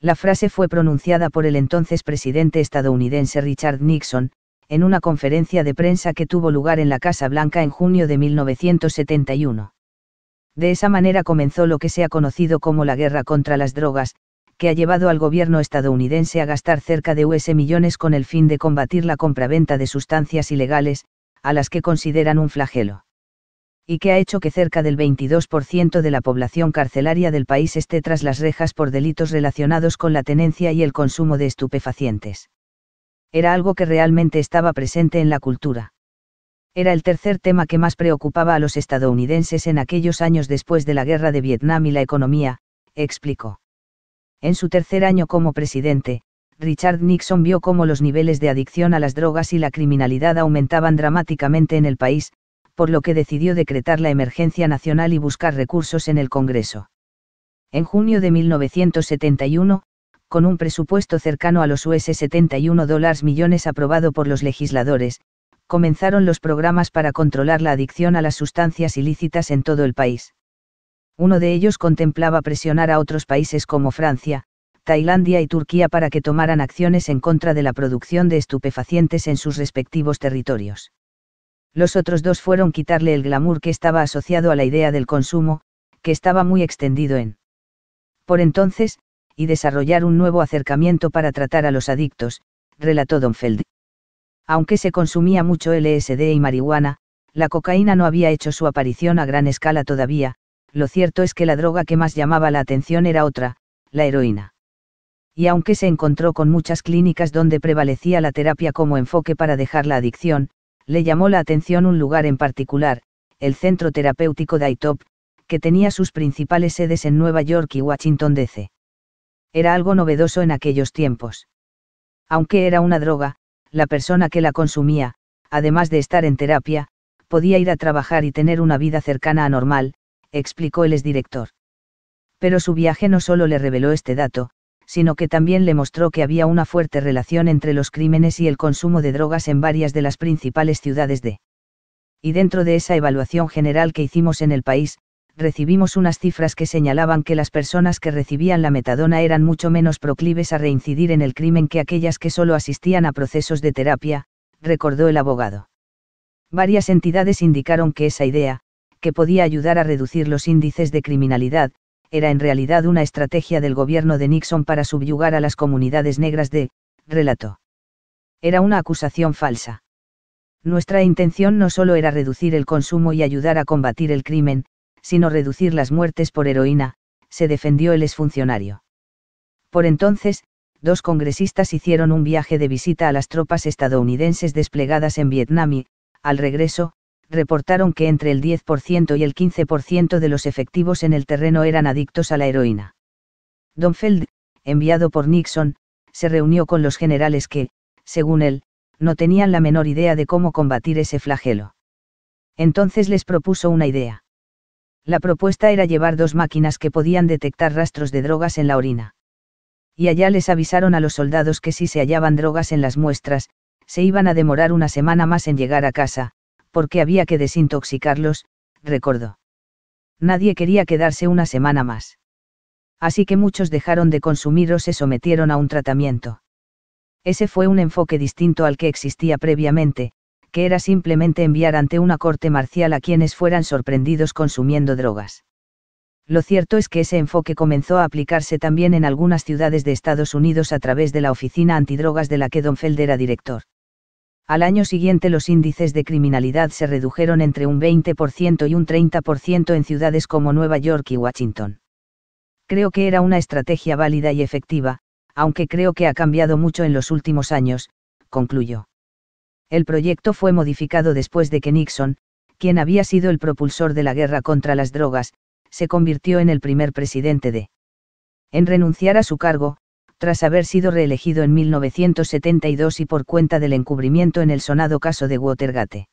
La frase fue pronunciada por el entonces presidente estadounidense Richard Nixon, en una conferencia de prensa que tuvo lugar en la Casa Blanca en junio de 1971. De esa manera comenzó lo que se ha conocido como la guerra contra las drogas, que ha llevado al gobierno estadounidense a gastar cerca de US millones con el fin de combatir la compraventa de sustancias ilegales, a las que consideran un flagelo y que ha hecho que cerca del 22% de la población carcelaria del país esté tras las rejas por delitos relacionados con la tenencia y el consumo de estupefacientes. Era algo que realmente estaba presente en la cultura. Era el tercer tema que más preocupaba a los estadounidenses en aquellos años después de la guerra de Vietnam y la economía, explicó. En su tercer año como presidente, Richard Nixon vio cómo los niveles de adicción a las drogas y la criminalidad aumentaban dramáticamente en el país, por lo que decidió decretar la emergencia nacional y buscar recursos en el Congreso. En junio de 1971, con un presupuesto cercano a los US 71 millones aprobado por los legisladores, comenzaron los programas para controlar la adicción a las sustancias ilícitas en todo el país. Uno de ellos contemplaba presionar a otros países como Francia, Tailandia y Turquía para que tomaran acciones en contra de la producción de estupefacientes en sus respectivos territorios. Los otros dos fueron quitarle el glamour que estaba asociado a la idea del consumo, que estaba muy extendido en. Por entonces, y desarrollar un nuevo acercamiento para tratar a los adictos, relató Donfeld. Aunque se consumía mucho LSD y marihuana, la cocaína no había hecho su aparición a gran escala todavía, lo cierto es que la droga que más llamaba la atención era otra, la heroína. Y aunque se encontró con muchas clínicas donde prevalecía la terapia como enfoque para dejar la adicción, le llamó la atención un lugar en particular, el centro terapéutico Daytop, que tenía sus principales sedes en Nueva York y Washington, D.C. Era algo novedoso en aquellos tiempos. Aunque era una droga, la persona que la consumía, además de estar en terapia, podía ir a trabajar y tener una vida cercana a normal, explicó el exdirector. Pero su viaje no solo le reveló este dato, sino que también le mostró que había una fuerte relación entre los crímenes y el consumo de drogas en varias de las principales ciudades de. Y dentro de esa evaluación general que hicimos en el país, recibimos unas cifras que señalaban que las personas que recibían la metadona eran mucho menos proclives a reincidir en el crimen que aquellas que solo asistían a procesos de terapia, recordó el abogado. Varias entidades indicaron que esa idea, que podía ayudar a reducir los índices de criminalidad, era en realidad una estrategia del gobierno de Nixon para subyugar a las comunidades negras de, relató. Era una acusación falsa. Nuestra intención no solo era reducir el consumo y ayudar a combatir el crimen, sino reducir las muertes por heroína, se defendió el exfuncionario. Por entonces, dos congresistas hicieron un viaje de visita a las tropas estadounidenses desplegadas en Vietnam y, al regreso, reportaron que entre el 10% y el 15% de los efectivos en el terreno eran adictos a la heroína. Donfeld, enviado por Nixon, se reunió con los generales que, según él, no tenían la menor idea de cómo combatir ese flagelo. Entonces les propuso una idea. La propuesta era llevar dos máquinas que podían detectar rastros de drogas en la orina. Y allá les avisaron a los soldados que si se hallaban drogas en las muestras, se iban a demorar una semana más en llegar a casa, porque había que desintoxicarlos, recordó. Nadie quería quedarse una semana más. Así que muchos dejaron de consumir o se sometieron a un tratamiento. Ese fue un enfoque distinto al que existía previamente, que era simplemente enviar ante una corte marcial a quienes fueran sorprendidos consumiendo drogas. Lo cierto es que ese enfoque comenzó a aplicarse también en algunas ciudades de Estados Unidos a través de la Oficina Antidrogas de la que Don Felder era director. Al año siguiente los índices de criminalidad se redujeron entre un 20% y un 30% en ciudades como Nueva York y Washington. Creo que era una estrategia válida y efectiva, aunque creo que ha cambiado mucho en los últimos años, concluyó. El proyecto fue modificado después de que Nixon, quien había sido el propulsor de la guerra contra las drogas, se convirtió en el primer presidente de. En renunciar a su cargo, tras haber sido reelegido en 1972 y por cuenta del encubrimiento en el sonado caso de Watergate.